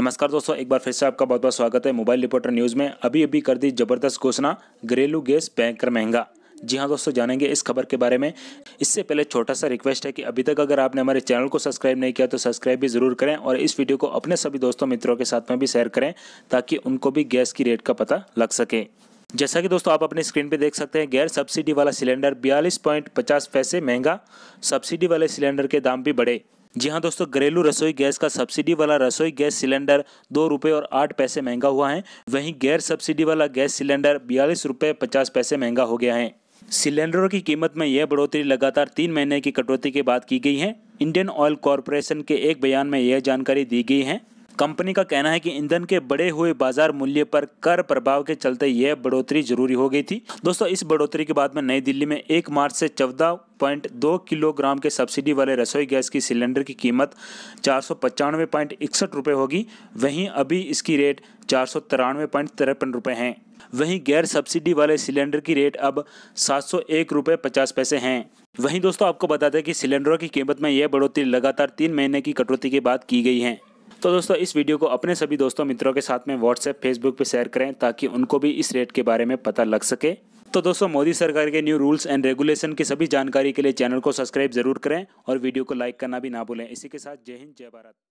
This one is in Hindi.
नमस्कार दोस्तों एक बार फिर से आपका बहुत बहुत स्वागत है मोबाइल रिपोर्टर न्यूज़ में अभी अभी कर दी जबरदस्त घोषणा घरेलू गैस बैंकर महंगा जी हाँ दोस्तों जानेंगे इस खबर के बारे में इससे पहले छोटा सा रिक्वेस्ट है कि अभी तक अगर आपने हमारे चैनल को सब्सक्राइब नहीं किया तो सब्सक्राइब भी ज़रूर करें और इस वीडियो को अपने सभी दोस्तों मित्रों के साथ में भी शेयर करें ताकि उनको भी गैस की रेट का पता लग सके जैसा कि दोस्तों आप अपनी स्क्रीन पे देख सकते हैं गैर सब्सिडी वाला सिलेंडर बयालीस पॉइंट पचास पैसे महंगा सब्सिडी वाले सिलेंडर के दाम भी बढ़े जी हाँ दोस्तों घरेलू रसोई गैस का सब्सिडी वाला रसोई गैस सिलेंडर दो रुपये और आठ पैसे महंगा हुआ है वहीं गैर सब्सिडी वाला गैस सिलेंडर बयालीस रुपये पचास पैसे महंगा हो गया है सिलेंडरों की कीमत में यह बढ़ोतरी लगातार तीन महीने की कटौती के बाद की गई है इंडियन ऑयल कॉरपोरेशन के एक बयान में यह जानकारी दी गई है कंपनी का कहना है कि ईंधन के बढ़े हुए बाजार मूल्य पर कर प्रभाव के चलते यह बढ़ोतरी जरूरी हो गई थी दोस्तों इस बढ़ोतरी के बाद में नई दिल्ली में एक मार्च से चौदह पॉइंट दो किलोग्राम के सब्सिडी वाले रसोई गैस की सिलेंडर की कीमत चार सौ पचानवे पॉइंट इकसठ रुपये होगी वहीं अभी इसकी रेट चार सौ तिरानवे पॉइंट तिरपन रुपये हैं वहीं गैर सब्सिडी वाले सिलेंडर की रेट अब सात सौ एक रुपये पचास पैसे हैं वहीं दोस्तों आपको बता दें कि सिलेंडरों की कीमत में यह बढ़ोतरी लगातार तीन महीने की कटौती के बाद की गई है तो दोस्तों इस वीडियो को अपने सभी दोस्तों मित्रों के साथ में व्हाट्सएप फेसबुक पर शेयर करें ताकि उनको भी इस रेट के बारे में पता लग सके तो दोस्तों मोदी सरकार के न्यू रूल्स एंड रेगुलेशन की सभी जानकारी के लिए चैनल को सब्सक्राइब जरूर करें और वीडियो को लाइक करना भी ना भूलें इसी के साथ जय हिंद जय भारत